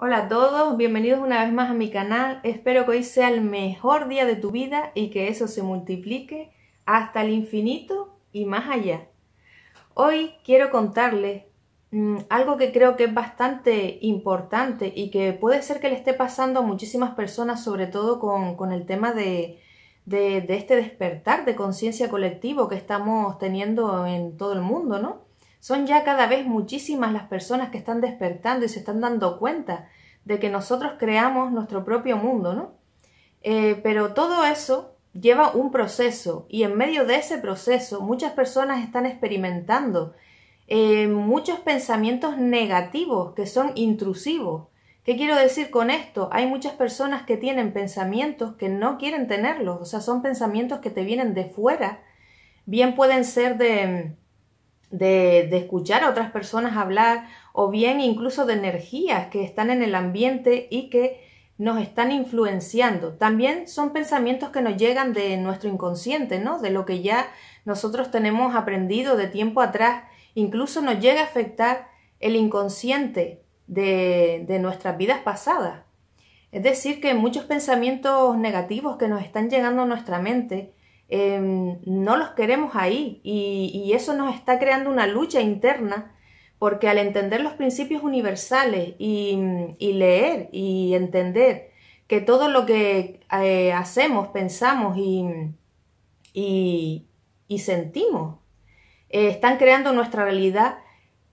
Hola a todos, bienvenidos una vez más a mi canal. Espero que hoy sea el mejor día de tu vida y que eso se multiplique hasta el infinito y más allá. Hoy quiero contarles mm, algo que creo que es bastante importante y que puede ser que le esté pasando a muchísimas personas, sobre todo con, el tema de, de este despertar de conciencia colectivo que estamos teniendo en todo el mundo, ¿no? Son ya cada vez muchísimas las personas que están despertando y se están dando cuenta de que nosotros creamos nuestro propio mundo, ¿no? Eh, pero todo eso lleva un proceso y en medio de ese proceso muchas personas están experimentando eh, muchos pensamientos negativos que son intrusivos. ¿Qué quiero decir con esto? Hay muchas personas que tienen pensamientos que no quieren tenerlos, o sea, son pensamientos que te vienen de fuera, bien pueden ser de de, escuchar a otras personas hablar o bien incluso de energías que están en el ambiente y que nos están influenciando. También son pensamientos que nos llegan de nuestro inconsciente, ¿no? De lo que ya nosotros tenemos aprendido de tiempo atrás. Incluso nos llega a afectar el inconsciente de, de nuestras vidas pasadas. Es decir, que muchos pensamientos negativos que nos están llegando a nuestra mente Em, no los queremos ahí y, eso nos está creando una lucha interna porque al entender los principios universales y, leer y entender que todo lo que eh, hacemos, pensamos y, sentimos eh, están creando nuestra realidad,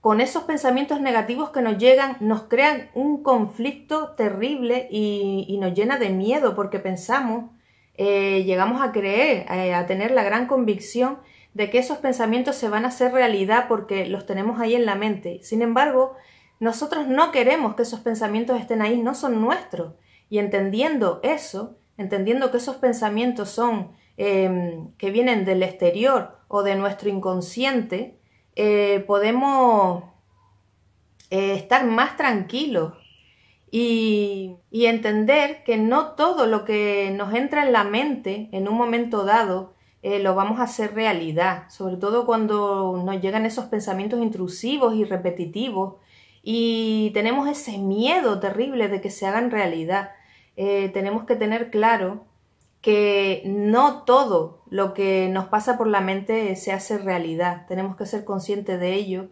con esos pensamientos negativos que nos llegan, nos crean un conflicto terrible y nos llena de miedo porque pensamos eh, llegamos a creer, eh, a tener la gran convicción de que esos pensamientos se van a hacer realidad porque los tenemos ahí en la mente. Sin embargo, nosotros no queremos que esos pensamientos estén ahí, no son nuestros. Y entendiendo eso, entendiendo que esos pensamientos son em, que vienen del exterior o de nuestro inconsciente, eh, podemos estar más tranquilos y, entender que no todo lo que nos entra en la mente en un momento dado eh, lo vamos a hacer realidad, sobre todo cuando nos llegan esos pensamientos intrusivos y repetitivos y tenemos ese miedo terrible de que se hagan realidad. Eh, tenemos que tener claro que no todo lo que nos pasa por la mente se hace realidad, tenemos que ser conscientes de ello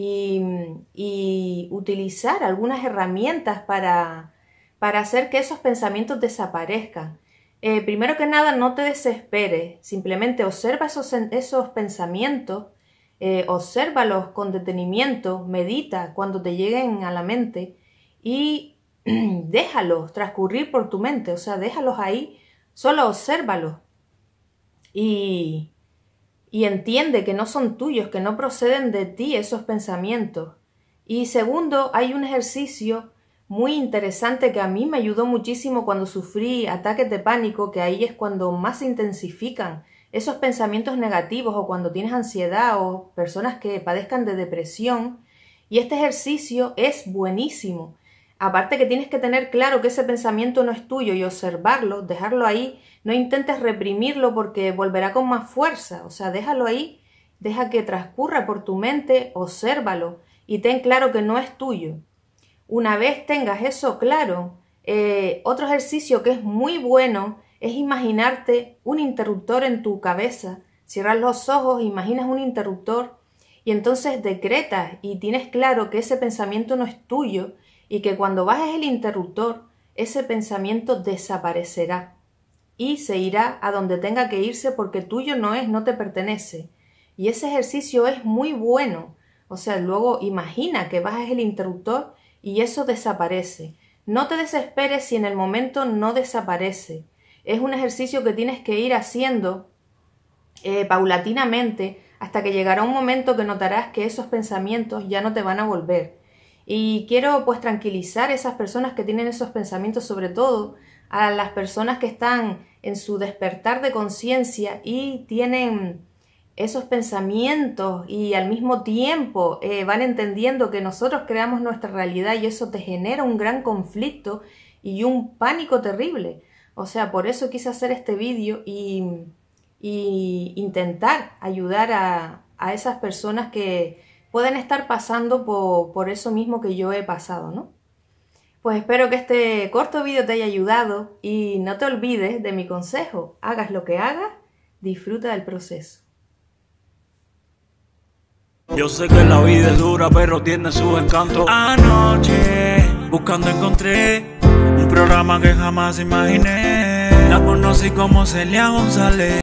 Mm, y, utilizar algunas herramientas para, para hacer que esos pensamientos desaparezcan. Eh, primero que nada, no te desesperes, simplemente observa esos, pensamientos, eh, obsérvalos con detenimiento, medita cuando te lleguen a la mente y déjalos transcurrir por tu mente, o sea, déjalos ahí, solo observalos y, y entiende que no son tuyos, que no proceden de ti esos pensamientos. Y segundo, hay un ejercicio muy interesante que a mí me ayudó muchísimo cuando sufrí ataques de pánico, que ahí es cuando más intensifican esos pensamientos negativos o cuando tienes ansiedad o personas que padezcan de depresión. Y este ejercicio es buenísimo Aparte que tienes que tener claro que ese pensamiento no es tuyo y observarlo, dejarlo ahí, no intentes reprimirlo porque volverá con más fuerza, o sea, déjalo ahí, deja que transcurra por tu mente, obsérvalo y ten claro que no es tuyo. Una vez tengas eso claro, eh, otro ejercicio que es muy bueno es imaginarte un interruptor en tu cabeza, cierras los ojos, imaginas un interruptor y entonces decretas y tienes claro que ese pensamiento no es tuyo y que cuando bajes el interruptor ese pensamiento desaparecerá y se irá a donde tenga que irse porque tuyo no es, no te pertenece. Y ese ejercicio es muy bueno. O sea, luego imagina que bajes el interruptor y eso desaparece. No te desesperes si en el momento no desaparece. Es un ejercicio que tienes que ir haciendo eh, paulatinamente hasta que llegará un momento que notarás que esos pensamientos ya no te van a volver y quiero pues tranquilizar a esas personas que tienen esos pensamientos, sobre todo a las personas que están en su despertar de conciencia y tienen esos pensamientos y al mismo tiempo eh, van entendiendo que nosotros creamos nuestra realidad y eso te genera un gran conflicto y un pánico terrible. O sea, por eso quise hacer este vídeo y, intentar ayudar a esas personas que, pueden estar pasando por, eso mismo que yo he pasado, ¿no? Pues espero que este corto vídeo te haya ayudado y no te olvides de mi consejo, hagas lo que hagas, disfruta del proceso. Yo sé que la vida es dura, pero tiene su encanto. Anoche, buscando encontré un programa que jamás imaginé. La conocí como Celia González.